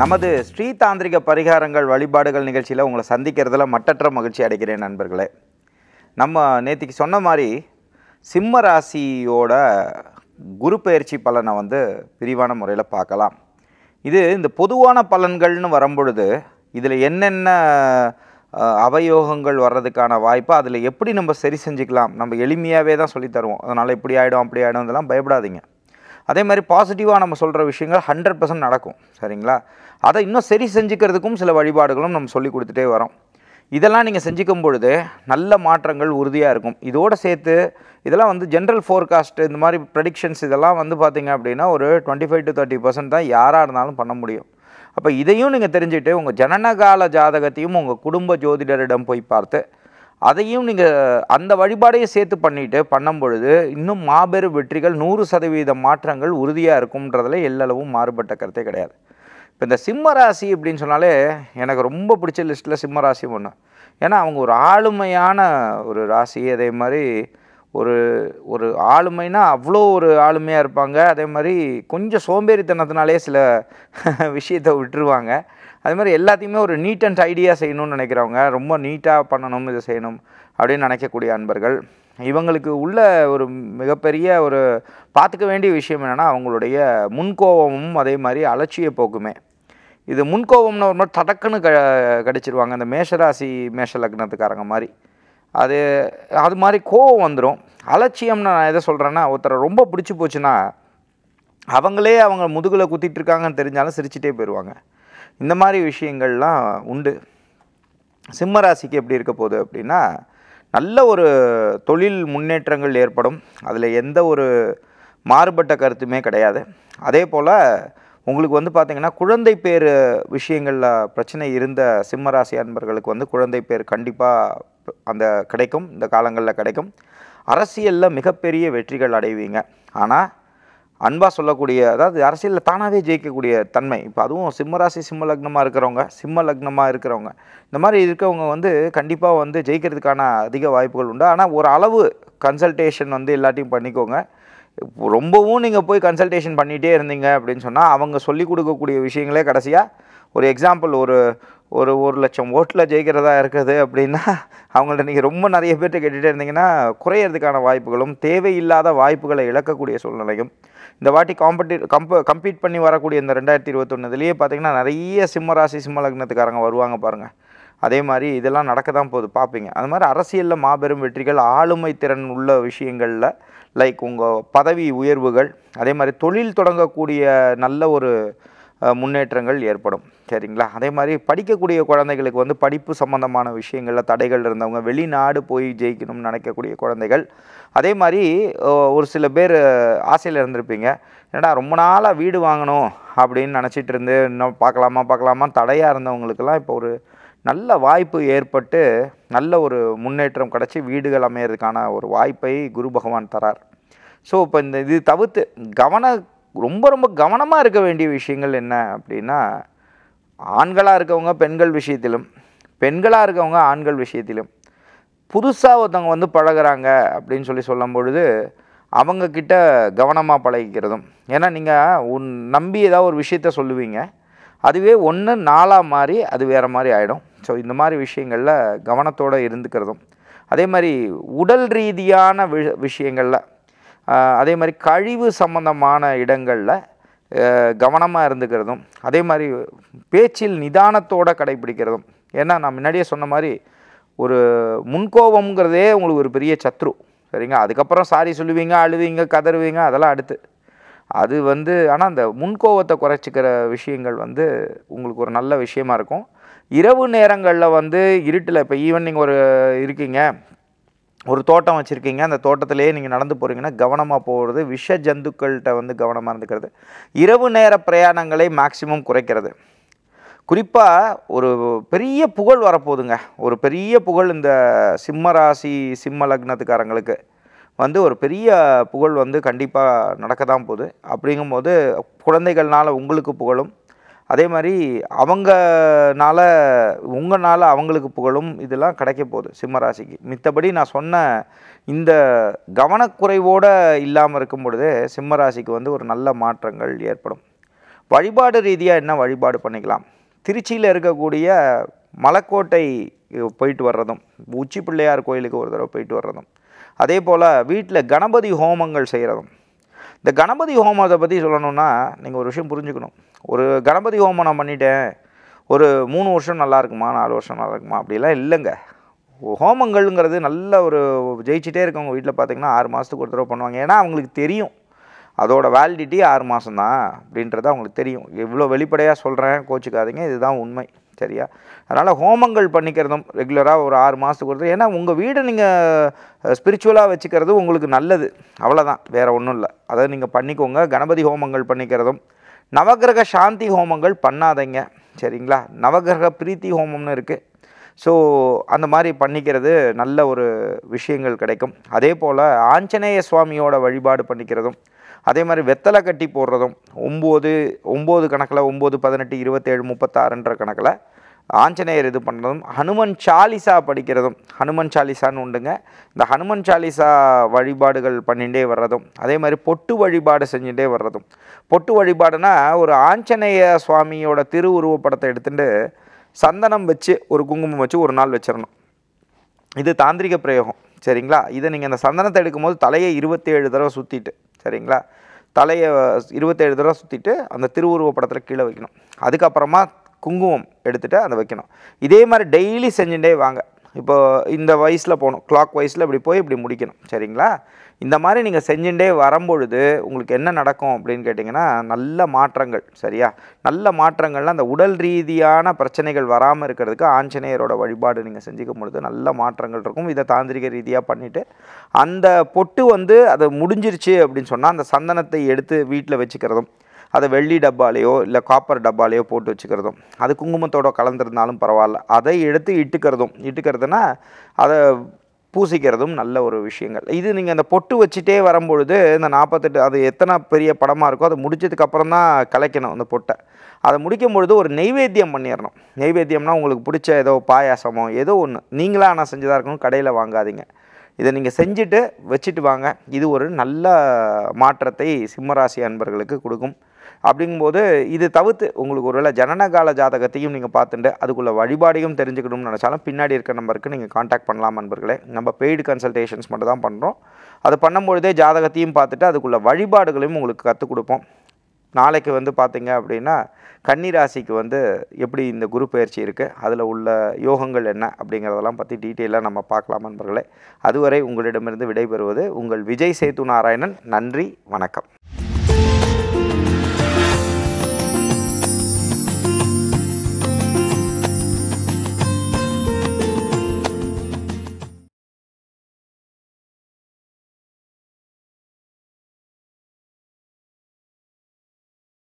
நமது ஸ்ரீ தாந்திரிக பரிகாரங்கள் வழிபாடுகள் நிகழ்ச்சியில் உங்களை சந்திக்கிறதுல மட்டற்ற மகிழ்ச்சி அடைகிறேன் நண்பர்களே நம்ம நேற்றுக்கு சொன்ன மாதிரி சிம்ம ராசியோட குரு பயிற்சி பலனை வந்து விரிவான முறையில் பார்க்கலாம் இது இந்த பொதுவான பலன்கள்னு வரும்பொழுது இதில் என்னென்ன அவயோகங்கள் வர்றதுக்கான வாய்ப்பு அதில் எப்படி நம்ம சரி செஞ்சுக்கலாம் நம்ம எளிமையாகவே தான் சொல்லித்தருவோம் அதனால் இப்படி ஆகிடும் அப்படி ஆகிடும் இதெல்லாம் பயப்படாதீங்க அதே மாதிரி பாசிட்டிவாக நம்ம சொல்கிற விஷயங்கள் ஹண்ட்ரட் பர்சன்ட் நடக்கும் சரிங்களா அதை இன்னும் சரி செஞ்சுக்கிறதுக்கும் சில வழிபாடுகளும் நம்ம சொல்லி கொடுத்துட்டே வரோம் இதெல்லாம் நீங்கள் செஞ்சுக்கும் பொழுது நல்ல மாற்றங்கள் உறுதியாக இருக்கும் இதோடு சேர்த்து இதெல்லாம் வந்து ஜென்ரல் ஃபோர்காஸ்ட் இந்த மாதிரி ப்ரெடிக்ஷன்ஸ் இதெல்லாம் வந்து பார்த்திங்க அப்படின்னா ஒரு twenty five to thirty percent தான் யாராக இருந்தாலும் பண்ண முடியும் அப்போ இதையும் நீங்கள் தெரிஞ்சுட்டு உங்கள் ஜனனகால ஜாதகத்தையும் உங்கள் குடும்ப ஜோதிடரிடம் போய் பார்த்து அதையும் நீங்கள் அந்த வழிபாடையும் சேர்த்து பண்ணிட்டு பண்ணும் பொழுது இன்னும் மாபெரும் வெற்றிகள் நூறு சதவீத மாற்றங்கள் உறுதியாக இருக்கும்ன்றதில் எல்லளவும் மாறுபட்ட கருத்தே கிடையாது இப்போ இந்த சிம்ம ராசி அப்படின்னு சொன்னாலே எனக்கு ரொம்ப பிடிச்ச லிஸ்ட்டில் சிம்ம ராசி ஒன்று ஏன்னா அவங்க ஒரு ஆளுமையான ஒரு ராசி அதே மாதிரி ஒரு ஒரு ஆளுமைனா அவ்வளோ ஒரு ஆளுமையாக இருப்பாங்க அதே மாதிரி கொஞ்சம் சோம்பேறித்தனத்தினாலே சில விஷயத்தை விட்டுருவாங்க அது மாதிரி எல்லாத்தையுமே ஒரு நீட் அண்ட் ஐடியா செய்யணும்னு நினைக்கிறவங்க ரொம்ப நீட்டாக பண்ணணும் இதை செய்யணும் அப்படின்னு நினைக்கக்கூடிய அன்பர்கள் இவங்களுக்கு உள்ள ஒரு மிகப்பெரிய ஒரு பார்த்துக்க வேண்டிய விஷயம் என்னென்னா அவங்களுடைய முன்கோபமும் அதே மாதிரி அலட்சிய போக்குமே இது முன்கோபம்னு ஒரு மாதிரி தடக்குன்னு க கடிச்சிருவாங்க அந்த மேஷராசி மேஷ லக்னத்துக்காரங்க மாதிரி அது அது மாதிரி கோவம் வந்துடும் அலட்சியம்னு நான் எதை சொல்கிறேன்னா ஒருத்தரை ரொம்ப பிடிச்சி போச்சுன்னா அவங்களே அவங்க முதுகில் குத்திட்டு இருக்காங்கன்னு தெரிஞ்சாலும் சிரிச்சிட்டே போயிடுவாங்க இந்த மாதிரி விஷயங்கள்லாம் உண்டு சிம்மராசிக்கு எப்படி இருக்க போகுது அப்படின்னா நல்ல ஒரு தொழில் முன்னேற்றங்கள் ஏற்படும் அதில் எந்த ஒரு மாறுபட்ட கருத்துமே கிடையாது அதே போல் உங்களுக்கு வந்து பார்த்திங்கன்னா குழந்தை பேர் விஷயங்களில் பிரச்சனை இருந்த சிம்மராசி அன்பர்களுக்கு வந்து குழந்தை பேர் கண்டிப்பாக அந்த கிடைக்கும் இந்த காலங்களில் கிடைக்கும் அரசியலில் மிகப்பெரிய வெற்றிகள் அடைவீங்க ஆனால் அன்பாக சொல்லக்கூடிய அதாவது அரசியலில் தானாகவே ஜெயிக்கக்கூடிய தன்மை இப்போ அதுவும் சிம்மராசி சிம்ம லக்னமாக இருக்கிறவங்க சிம்ம லக்னமாக இருக்கிறவங்க இந்த மாதிரி இருக்கவங்க வந்து கண்டிப்பாக வந்து ஜெயிக்கிறதுக்கான அதிக வாய்ப்புகள் உண்டு ஆனால் ஒரு அளவு கன்சல்டேஷன் வந்து எல்லாத்தையும் பண்ணிக்கோங்க ரொம்பவும் நீங்கள் போய் கன்சல்டேஷன் பண்ணிகிட்டே இருந்தீங்க அப்படின்னு சொன்னால் அவங்க சொல்லிக் கொடுக்கக்கூடிய விஷயங்களே கடைசியாக ஒரு எக்ஸாம்பிள் ஒரு ஒரு ஒரு லட்சம் ஓட்டில் ஜெயிக்கிறதா இருக்குது அப்படின்னா அவங்கள்ட்ட நீங்கள் ரொம்ப நிறைய பேர்கிட்ட கேட்டுகிட்டே இருந்தீங்கன்னா குறையிறதுக்கான வாய்ப்புகளும் தேவையில்லாத வாய்ப்புகளை இழக்கக்கூடிய சூழ்நிலையும் இந்த வாட்டி காம்படி கம்ப கம்பீட் பண்ணி வரக்கூடிய இந்த ரெண்டாயிரத்தி இருபத்தொன்னுலேயே பார்த்திங்கன்னா நிறைய சிம்மராசி சிம்ம லக்னத்துக்காரங்க வருவாங்க பாருங்கள் அதே மாதிரி இதெல்லாம் நடக்க தான் போகுது பார்ப்பீங்க அது மாதிரி அரசியலில் மாபெரும் வெற்றிகள் ஆளுமை திறன் உள்ள விஷயங்களில் லைக் உங்கள் பதவி உயர்வுகள் அதே மாதிரி தொழில் தொடங்கக்கூடிய நல்ல ஒரு முன்னேற்றங்கள் ஏற்படும் சரிங்களா அதே மாதிரி படிக்கக்கூடிய குழந்தைகளுக்கு வந்து படிப்பு சம்மந்தமான விஷயங்களில் தடைகள் இருந்தவங்க வெளிநாடு போய் ஜெயிக்கணும்னு நினைக்கக்கூடிய குழந்தைகள் அதே மாதிரி ஒரு சில பேர் ஆசையில் இருந்திருப்பீங்க ஏன்னா ரொம்ப நாளாக வீடு வாங்கணும் அப்படின்னு நினச்சிட்டு இருந்து இன்னும் பார்க்கலாமா பார்க்கலாமா தடையாக இருந்தவங்களுக்கெல்லாம் இப்போ ஒரு நல்ல வாய்ப்பு ஏற்பட்டு நல்ல ஒரு முன்னேற்றம் கிடச்சி வீடுகள் அமையிறதுக்கான ஒரு வாய்ப்பை குரு பகவான் தரார் ஸோ இப்போ இந்த இது தவிர்த்து கவன ரொம்ப ரொம்ப கவனமாக இருக்க வேண்டிய விஷயங்கள் என்ன அப்படின்னா ஆண்களாக இருக்கவங்க பெண்கள் விஷயத்திலும் பெண்களாக இருக்கவங்க ஆண்கள் விஷயத்திலும் புதுசாக ஒருத்தவங்க வந்து பழகிறாங்க அப்படின்னு சொல்லி சொல்லும் பொழுது அவங்கக்கிட்ட கவனமாக பழகிக்கிறதும் ஏன்னா நீங்கள் உன் நம்பி ஏதாவது ஒரு விஷயத்த சொல்லுவீங்க அதுவே ஒன்று நாளாக மாறி அது வேறு மாதிரி ஆகிடும் ஸோ இந்த மாதிரி விஷயங்களில் கவனத்தோடு இருந்துக்கிறதும் அதே மாதிரி உடல் ரீதியான விஷயங்களில் அதே மாதிரி கழிவு சம்பந்தமான இடங்களில் கவனமாக இருந்துக்கிறதும் அதே மாதிரி பேச்சில் நிதானத்தோடு கடைபிடிக்கிறதும் ஏன்னா நான் முன்னாடியே சொன்ன மாதிரி ஒரு முன்கோபங்கிறதே உங்களுக்கு ஒரு பெரிய சத்ரு சரிங்க அதுக்கப்புறம் சாரி சொல்லுவீங்க அழுவீங்க கதறுவீங்க அதெல்லாம் அடுத்து அது வந்து ஆனால் அந்த முன்கோபத்தை குறைச்சிக்கிற விஷயங்கள் வந்து உங்களுக்கு ஒரு நல்ல விஷயமா இருக்கும் இரவு நேரங்களில் வந்து இருட்டில் இப்போ ஈவன் நீங்கள் ஒரு இருக்கீங்க ஒரு தோட்டம் வச்சுருக்கீங்க அந்த தோட்டத்திலேயே நீங்கள் நடந்து போகிறீங்கன்னா கவனமாக போகிறது விஷ ஜந்துக்கள்கிட்ட வந்து கவனமாக இருந்துக்கிறது இரவு நேர பிரயாணங்களை மேக்சிமம் குறைக்கிறது குறிப்பாக ஒரு பெரிய புகழ் வரப்போகுதுங்க ஒரு பெரிய புகழ் இந்த சிம்ம ராசி சிம்ம லக்னத்துக்காரங்களுக்கு வந்து ஒரு பெரிய புகழ் வந்து கண்டிப்பாக நடக்க தான் போகுது அப்படிங்கும்போது குழந்தைகள்னால் உங்களுக்கு புகழும் அதே மாதிரி அவங்கனால உங்களால் அவங்களுக்கு புகழும் இதெல்லாம் கிடைக்க போகுது சிம்மராசிக்கு மித்தபடி நான் சொன்ன இந்த கவனக்குறைவோடு இல்லாமல் இருக்கும் பொழுது சிம்மராசிக்கு வந்து ஒரு நல்ல மாற்றங்கள் ஏற்படும் வழிபாடு ரீதியாக என்ன வழிபாடு பண்ணிக்கலாம் திருச்சியில் இருக்கக்கூடிய மலைக்கோட்டை போயிட்டு வர்றதும் உச்சி பிள்ளையார் கோயிலுக்கு ஒரு தடவை போயிட்டு வர்றதும் அதே போல் வீட்டில் கணபதி ஹோமங்கள் செய்கிறதும் இந்த கணபதி ஹோமத்தை பற்றி சொல்லணும்னா நீங்கள் ஒரு விஷயம் புரிஞ்சுக்கணும் ஒரு கணபதி ஹோமம் நான் பண்ணிட்டேன் ஒரு மூணு வருஷம் நல்லா இருக்குமா நாலு வருஷம் நல்லா இருக்குமா அப்படிலாம் இல்லைங்க ஹோமங்கள்ங்கிறது நல்ல ஒரு ஜெயிச்சிட்டே இருக்கவங்க வீட்டில் பார்த்திங்கன்னா ஆறு மாதத்துக்கு ஒரு தடவை பண்ணுவாங்க ஏன்னா அவங்களுக்கு தெரியும் அதோட வேலிடிட்டி ஆறு மாதம் தான் அப்படின்றது அவங்களுக்கு தெரியும் எவ்வளோ வெளிப்படையாக சொல்கிறேன் கோச்சிக்காதீங்க இதுதான் உண்மை சரியா அதனால் ஹோமங்கள் பண்ணிக்கிறதும் ரெகுலராக ஒரு ஆறு மாதத்துக்கு ஒரு ஏன்னா உங்கள் வீடை நீங்கள் ஸ்பிரிச்சுவலாக வச்சுக்கிறது உங்களுக்கு நல்லது அவ்வளோதான் வேறு ஒன்றும் இல்லை அதை நீங்கள் பண்ணிக்கோங்க கணபதி ஹோமங்கள் பண்ணிக்கிறதும் நவகிரக சாந்தி ஹோமங்கள் பண்ணாதீங்க சரிங்களா நவகிரக பிரீத்தி ஹோமம்னு இருக்குது ஸோ அந்த மாதிரி பண்ணிக்கிறது நல்ல ஒரு விஷயங்கள் கிடைக்கும் அதே போல் ஆஞ்சநேய சுவாமியோட வழிபாடு பண்ணிக்கிறதும் அதே மாதிரி வெத்தலை கட்டி போடுறதும் ஒம்பது ஒம்பது கணக்கில் ஒம்பது பதினெட்டு இருபத்தேழு முப்பத்தாறுன்ற கணக்கில் ஆஞ்சநேயர் இது பண்ணுறதும் ஹனுமன் சாலிசா படிக்கிறதும் ஹனுமன் சாலிசான்னு உண்டுங்க இந்த ஹனுமன் சாலிசா வழிபாடுகள் பண்ணிகிட்டே வர்றதும் அதே மாதிரி பொட்டு வழிபாடு செஞ்சுட்டே வர்றதும் பொட்டு வழிபாடுனா ஒரு ஆஞ்சநேய சுவாமியோட திருவுருவப்படத்தை எடுத்துட்டு சந்தனம் வச்சு ஒரு குங்குமம் வச்சு ஒரு நாள் வச்சிடணும் இது தாந்திரிக பிரயோகம் சரிங்களா இதை நீங்கள் அந்த சந்தனத்தை எடுக்கும்போது தலையை இருபத்தேழு தடவை சுற்றிட்டு சரிங்களா தலையை இருபத்தேழு தடவை சுற்றிட்டு அந்த திருவுருவ படத்தில் கீழே வைக்கணும் அதுக்கப்புறமா குங்குமம் எடுத்துகிட்டு அதை வைக்கணும் இதே மாதிரி டெய்லி செஞ்சுட்டே வாங்க இப்போ இந்த வயசில் போகணும் கிளாக் வைஸில் இப்படி போய் இப்படி முடிக்கணும் சரிங்களா இந்த மாதிரி நீங்கள் செஞ்சுட்டே வரும்பொழுது உங்களுக்கு என்ன நடக்கும் அப்படின்னு கேட்டிங்கன்னா நல்ல மாற்றங்கள் சரியா நல்ல மாற்றங்கள்லாம் அந்த உடல் ரீதியான பிரச்சனைகள் வராமல் இருக்கிறதுக்கு ஆஞ்சநேயரோட வழிபாடு நீங்கள் செஞ்சுக்கும் பொழுது நல்ல மாற்றங்கள் இருக்கும் இதை தாந்திரிக ரீதியாக பண்ணிவிட்டு அந்த பொட்டு வந்து அது முடிஞ்சிருச்சு அப்படின்னு சொன்னால் அந்த சந்தனத்தை எடுத்து வீட்டில் வச்சுக்கிறதும் அதை வெள்ளி டப்பாலேயோ இல்லை காப்பர் டப்பாலேயோ போட்டு வச்சுக்கிறதும் அது குங்குமத்தோட கலந்துருந்தாலும் பரவாயில்ல அதை எடுத்து இட்டுக்கிறதும் இட்டுக்கிறதுனா அதை பூசிக்கிறதும் நல்ல ஒரு விஷயங்கள் இது நீங்கள் அந்த பொட்டு வச்சுட்டே வரும்பொழுது இந்த நாற்பத்தெட்டு அது எத்தனை பெரிய படமாக இருக்கோ அதை முடிச்சதுக்கப்புறம் தான் கலைக்கணும் அந்த பொட்டை அதை முடிக்கும் பொழுது ஒரு நெய்வேத்தியம் பண்ணிடணும் நெய்வேத்தியம்னா உங்களுக்கு பிடிச்ச ஏதோ பாயாசமோ ஏதோ ஒன்று நீங்களாக ஆனால் செஞ்சதாக இருக்கணும் கடையில் வாங்காதீங்க இதை நீங்கள் செஞ்சுட்டு வச்சுட்டு வாங்க இது ஒரு நல்ல மாற்றத்தை சிம்மராசி அன்பர்களுக்கு கொடுக்கும் அப்படிங்கும்போது இது தவிர்த்து உங்களுக்கு ஒருவேளை ஜனனகால ஜாதகத்தையும் நீங்கள் பார்த்துட்டு அதுக்குள்ள வழிபாடையும் தெரிஞ்சுக்கணும்னு நினச்சாலும் பின்னாடி இருக்க நம்பருக்கு நீங்கள் காண்டாக்ட் பண்ணலாம் நண்பர்களே நம்ம பெய்டு கன்சல்டேஷன்ஸ் மட்டும் தான் பண்ணுறோம் அது பண்ணும்பொழுதே ஜாதகத்தையும் பார்த்துட்டு அதுக்குள்ள வழிபாடுகளையும் உங்களுக்கு கற்றுக் கொடுப்போம் நாளைக்கு வந்து பார்த்திங்க அப்படின்னா கன்னிராசிக்கு வந்து எப்படி இந்த குரு பயிற்சி இருக்குது அதில் உள்ள யோகங்கள் என்ன அப்படிங்கிறதெல்லாம் பற்றி டீட்டெயிலாக நம்ம பார்க்கலாம் நண்பர்களே அதுவரை உங்களிடமிருந்து விடைபெறுவது உங்கள் விஜய் சேத்து நாராயணன் நன்றி வணக்கம்